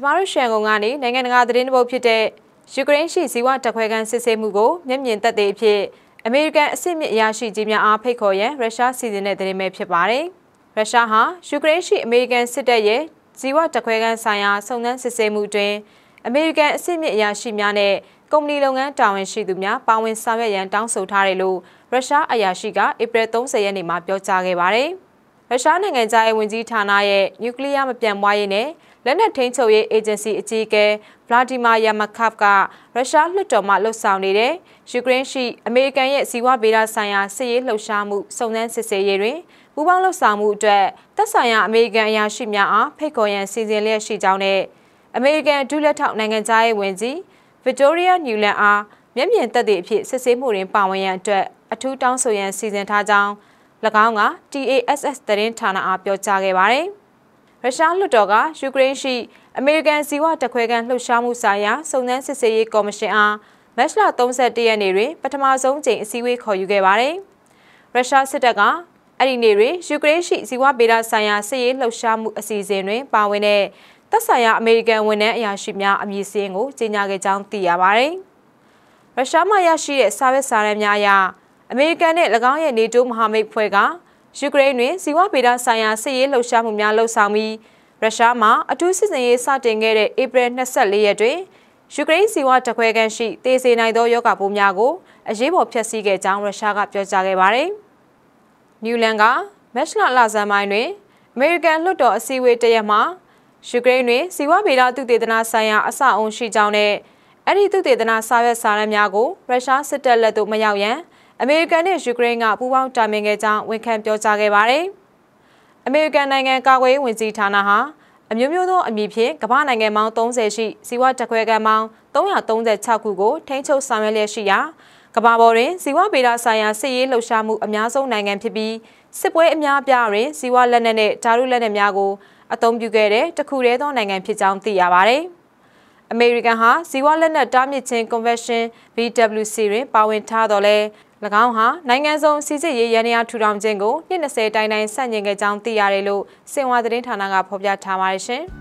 ကျမတို့ရှန်ကုန်ကနေနိုင်ငံတကာသတင်းတပုတ်ဖြစ်တဲ့ယူကရိန်းရှိဇီဝတက်ခွဲခန်းစစ်ဆေးမှုကိုမျက်မြင်သက်သေအဖြစ်အမေရိကန်အစစ်မြစ်အရာရှိကြီးများအားဖိတ်ခေါ်ရန်ရုရှားစီစဉ်တဲ့သတင်းပဲဖြစ်ပါတယ်။ရုရှားဟာယူကရိန်းရှိအမေရိကန်စစ်တပ်ရဲ့ဇီဝတက်ခွဲခန်းဆိုင်ရာစုံစမ်းစစ်ဆေးမှုတွင်အမေရိကန်အစစ်မြစ်အရာရှိများနဲ့ကုမ္ပဏီလုပ်ငန်းတာဝန်ရှိသူများပါဝင်ဆောင်ရွက်ရန်တောင်းဆိုထားတယ်လို့ရုရှားအရာရှိကဧပြီ30ရက်နေ့မှာပြောကြားခဲ့ပါတယ်။ရုရှားနိုင်ငံသားရဲ့ဝန်ကြီးဌာနရဲ့နျူကလ িয়ার မပြန့်ပွားရေးနဲ့လက်နက်ထိန်းချုပ်ရေးအေဂျင်စီအကြီးအကဲဗလာဒီမာယာမခပ်ကရုရှားလွှတ်တော်မှလှုပ်ဆောင်နေတဲ့ယူကရိန်းရှိအမေရိကန်ရဲ့ဇီဝဗေဒဆိုင်ရာစစ်ရေးလှုပ်ရှားမှုစုံစမ်းစစ်ဆေးရေးတွင်ပူးပေါင်းလှုပ်ဆောင်မှုအတွက်သက်ဆိုင်ရာအမေရိကန်အရာရှိများအားဖိတ်ခေါ်ရန်စီစဉ်လျက်ရှိကြောင်းနဲ့အမေရိကန်ဒုလက်ထောက်နိုင်ငံသားရေးဝန်ကြီးဗစ်တိုးရီးယားနျူလန်အားမျက်မြင်သက်သေအဖြစ်စစ်ဆေးမှုတွင်ပါဝင်ရန်အတွက်အထူးတောင်းဆိုရန်စီစဉ်ထားကြောင်း၎င်းက TASS သတင်းဌာနအားပြောကြားခဲ့ပါတယ်။ရုရှားလွှတ်တော်ကယူကရိန်းရှိအမေရိကန်စီဝတခွဲကန်လှုပ်ရှားမှုဆိုင်ရာစုံစမ်းစစ်ဆေးရေးကော်မရှင်အားမတ်လ31ရက်နေ့တွင်ပထမဆုံးကြိမ်အစည်းအဝေးခေါ်ယူခဲ့ပါတယ်။ရုရှားစစ်တပ်ကအဲ့ဒီနေ့တွင်ယူကရိန်းရှိဇီဝဗေဒဆိုင်ရာစစ်ရေးလှုပ်ရှားမှုအစီအစဉ်တွင် ပါဝင်တဲ့သက်ဆိုင်ရာအမေရိကန်ဝန်ထမ်းအရာရှိများအမည်စင်းကိုကြေညာခဲ့ကြောင်းသိရပါတယ်။ရုရှားမှရရှိတဲ့စာရွက်စာတမ်းများအရအမေရိကန်နဲ့၎င်းရဲ့ NATO မဟာမိတ်ဖွဲ့ကယူကရိန်းတွင်ဇီဝဗေဒဆိုင်ရာစစ်ရေးလှုပ်ရှားမှုများလှုပ်ဆောင်ပြီးရုရှားမှာအထူးစစ်ဆင်ရေးစတင်ခဲ့တဲ့ဧပြီ24ရက်တွင်ယူကရိန်းစီဝါတခွဲခန့်ရှိတေစေနိုင်သောယောဂပိုးများကိုအရေးပေါ်ဖျက်ဆီးခဲ့ကြောင်းရုရှားကပြောကြားခဲ့ပါတယ်။နယူးလန်ကမက်ရှလာလာဇန်မိုင်းတွင်အမေရိကန်လွှတ်တော်အစည်းအဝေးတရက်မှာယူကရိန်းတွင်စီဝါဗေဒသုတေသနဆိုင်ရာအဆအုံရှိကြောင်းနဲ့အဲ့ဒီသုတေသနစာရွက်စာတမ်းများကိုရုရှားစစ်တပ်လက်သို့မရောက်ရန်အမေရိကန်နဲ့ယူကရိန်းကပူးပေါင်းတိုင်ပင်ခဲ့ကြောင်းဝန်ခံပြောကြားခဲ့ပါတယ်။အမေရိကန်နိုင်ငံကာကွယ်ရေးဝန်ကြီးဌာနဟာအမျိုးမျိုးသောအမည်ဖြင့်ကမ္ဘာနိုင်ငံပေါင်း30ရှိဇီဝတခွဲကမ်းပေါင်း336ခုကိုထိန်းချုပ်ဆောင်ရွက်လျက်ရှိရာကမ္ဘာပေါ်တွင်ဇီဝဗေဒဆိုင်ရာစစ်ရေးလှုပ်ရှားမှုအများဆုံးနိုင်ငံဖြစ်ပြီးစစ်ပွဲအများအပြားတွင်ဇီဝလက်နက်နှင့်ဓာတုလက်နက်များကိုအသုံးပြုခဲ့တဲ့တခုတည်းသောနိုင်ငံဖြစ်ကြောင်းသိရပါတယ်။အမေရိကန်ဟာဇီဝလက်နက်တားမြစ်ခြင်း Convention BWC တွင်ပါဝင်ထားတော်လဲ၎င်းဟာနိုင်ငံစုံစီစစ်ရေးရန်ရာထူထောင်ခြင်းကို2020တိုင်တိုင်ဆန့်ကျင်ခဲ့ကြောင်းသိရတယ်လို့စင်ဝါသတင်းဌာနကဖော်ပြထားပါတယ်ရှင်။